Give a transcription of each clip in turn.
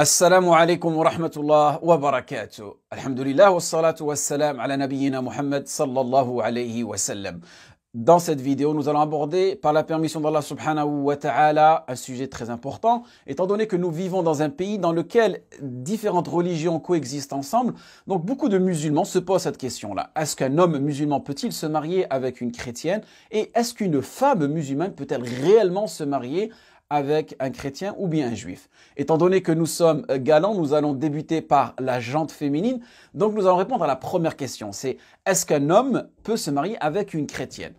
السلام عليكم ورحمة الله وبركاته الحمد لله والصلاة والسلام على نبينا Muhammad صلى الله wa وسلم Dans cette vidéo, nous allons aborder, par la permission d'Allah subhanahu wa ta'ala, un sujet très important, étant donné que nous vivons dans un pays dans lequel différentes religions coexistent ensemble. Donc, beaucoup de musulmans se posent cette question-là. Est-ce qu'un homme musulman peut-il se marier avec une chrétienne? Et est-ce qu'une femme musulmane peut-elle réellement se marier avec un chrétien ou bien un juif. Étant donné que nous sommes euh, galants, nous allons débuter par la jante féminine. Donc nous allons répondre à la première question. C'est est-ce qu'un homme peut se marier avec une chrétienne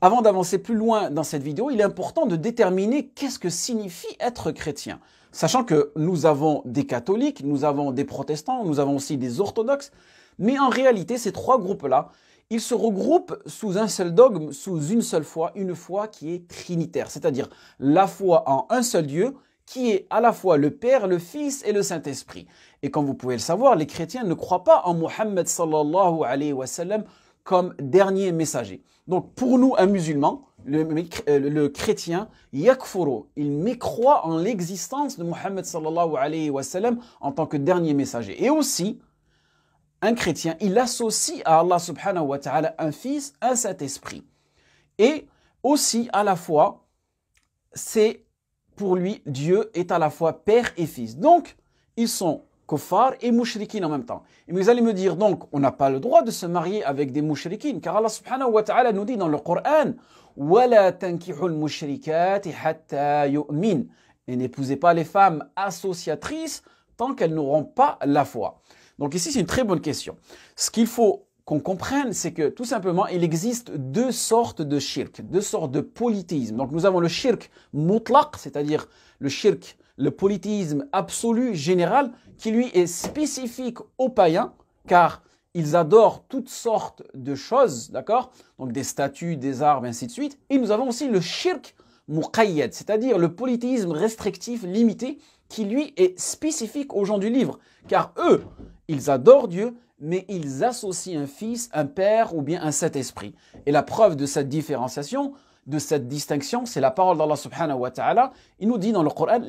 Avant d'avancer plus loin dans cette vidéo, il est important de déterminer qu'est-ce que signifie être chrétien. Sachant que nous avons des catholiques, nous avons des protestants, nous avons aussi des orthodoxes. Mais en réalité, ces trois groupes-là, ils se regroupent sous un seul dogme, sous une seule foi, une foi qui est trinitaire, c'est-à-dire la foi en un seul Dieu qui est à la fois le Père, le Fils et le Saint-Esprit. Et comme vous pouvez le savoir, les chrétiens ne croient pas en Mohammed sallallahu alayhi wa comme dernier messager. Donc pour nous, un musulman, le, euh, chrétien, yakfuro, il mécroit en l'existence de Mohammed sallallahu alayhi wa sallam en tant que dernier messager. Et aussi, un chrétien, il associe à Allah subhanahu wa ta'ala un fils, un Saint-Esprit. Et aussi, à la fois, c'est pour lui, Dieu est à la fois Père et Fils. Donc, ils sont kofar et mushrikin en même temps. Et vous allez me dire, donc, on n'a pas le droit de se marier avec des mushrikin, car Allah subhanahu wa ta'ala nous dit dans le Coran, Et n'épousez pas les femmes associatrices tant qu'elles n'auront pas la foi. Donc ici, c'est une très bonne question. Ce qu'il faut qu'on comprenne, c'est que tout simplement, il existe deux sortes de shirk, deux sortes de polythéisme. Donc nous avons le shirk mutlaq, c'est-à-dire le shirk, le polythéisme absolu, général, qui lui est spécifique aux païens, car ils adorent toutes sortes de choses, d'accord Donc des statues, des arbres, ainsi de suite. Et nous avons aussi le shirk muqayyad, c'est-à-dire le polythéisme restrictif limité, qui lui est spécifique aux gens du livre, car eux, ils adorent Dieu, mais ils associent un Fils, un Père ou bien un Saint-Esprit. Et la preuve de cette différenciation, de cette distinction, c'est la parole d'Allah subhanahu wa ta'ala. Il nous dit dans le Coran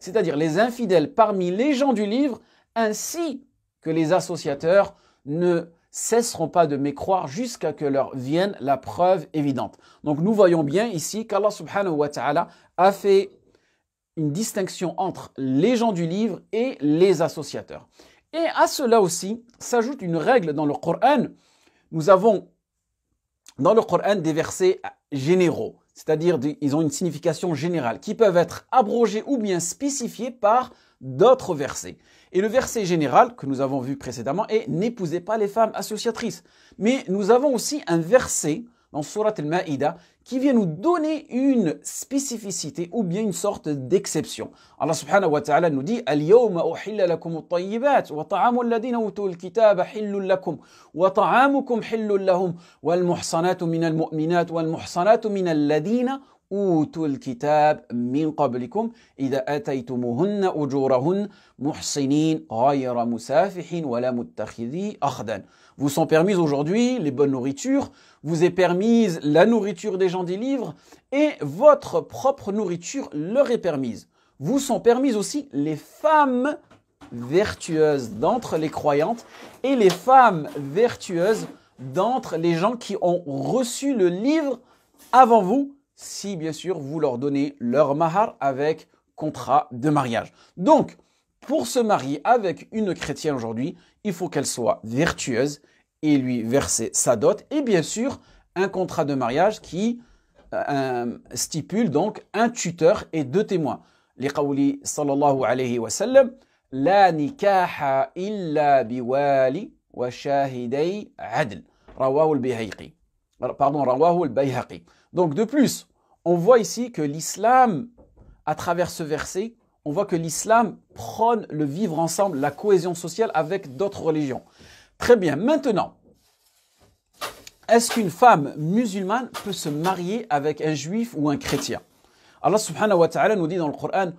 C'est-à-dire les infidèles parmi les gens du livre ainsi que les associateurs ne cesseront pas de mécroire jusqu'à que leur vienne la preuve évidente. Donc nous voyons bien ici qu'Allah subhanahu wa ta'ala a fait une distinction entre les gens du livre et les associateurs. Et à cela aussi s'ajoute une règle dans le Coran. Nous avons dans le Coran des versets généraux, c'est-à-dire ils ont une signification générale, qui peuvent être abrogés ou bien spécifiés par d'autres versets. Et le verset général que nous avons vu précédemment est N'épousez pas les femmes associatrices. Mais nous avons aussi un verset dans Surat al-Ma'ida qui vient nous donner une spécificité ou bien une sorte d'exception. Allah subhanahu wa ta'ala nous dit Al-yawma uhilla lakum at-tayyibat wa ta'amu alladhina utul kitaba hillul lakum wa ta'amukum hillul lahum wal muhsanatu minal mu'minat wal muhsanatu minal ladina vous sont permises aujourd'hui les bonnes nourritures vous est permise la nourriture des gens des livres et votre propre nourriture leur est permise vous sont permises aussi les femmes vertueuses d'entre les croyantes et les femmes vertueuses d'entre les gens qui ont reçu le livre avant vous si bien sûr vous leur donnez leur mahar avec contrat de mariage. Donc, pour se marier avec une chrétienne aujourd'hui, il faut qu'elle soit vertueuse et lui verser sa dot et bien sûr un contrat de mariage qui euh, stipule donc un tuteur et deux témoins. Les qawli sallallahu alayhi wa sallam La nikaha illa biwali wa shahidei adl. Rawahu al Pardon, al-Bayhaqi. Donc de plus, on voit ici que l'islam, à travers ce verset, on voit que l'islam prône le vivre ensemble, la cohésion sociale avec d'autres religions. Très bien, maintenant, est-ce qu'une femme musulmane peut se marier avec un juif ou un chrétien Allah subhanahu wa ta'ala nous dit dans le Coran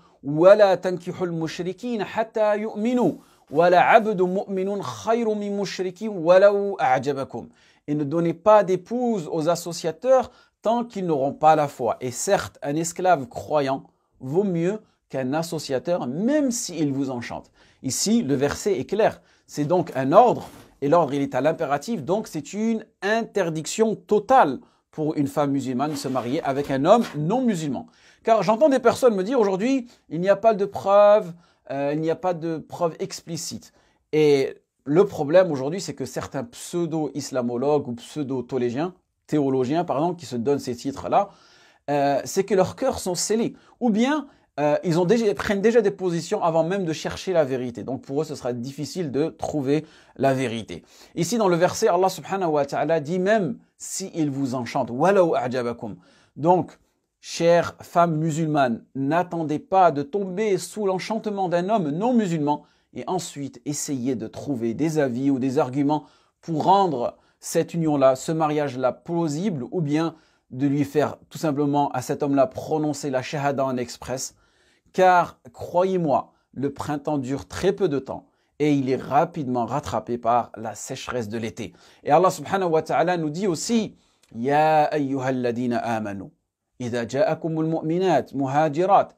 Et ne donnez pas d'épouse aux associateurs tant qu'ils n'auront pas la foi. Et certes, un esclave croyant vaut mieux qu'un associateur, même s'il vous enchante. Ici, le verset est clair. C'est donc un ordre, et l'ordre, il est à l'impératif, donc c'est une interdiction totale pour une femme musulmane de se marier avec un homme non musulman. Car j'entends des personnes me dire aujourd'hui, il n'y a pas de preuve, euh, il n'y a pas de preuve explicite. Et le problème aujourd'hui, c'est que certains pseudo-islamologues ou pseudo-tolégiens théologiens, pardon, qui se donnent ces titres-là, euh, c'est que leurs cœurs sont scellés. Ou bien, euh, ils ont prennent déjà des positions avant même de chercher la vérité. Donc pour eux, ce sera difficile de trouver la vérité. Ici, dans le verset, Allah subhanahu wa ta'ala dit même s'il vous enchante. Donc, chères femmes musulmanes, n'attendez pas de tomber sous l'enchantement d'un homme non musulman et ensuite essayez de trouver des avis ou des arguments pour rendre cette union-là, ce mariage-là plausible, ou bien de lui faire tout simplement à cet homme-là prononcer la shahada en express. Car croyez-moi, le printemps dure très peu de temps et il est rapidement rattrapé par la sécheresse de l'été. Et Allah subhanahu wa ta'ala nous dit aussi Ya amanu, ja'akumul mu'minat muhajirat,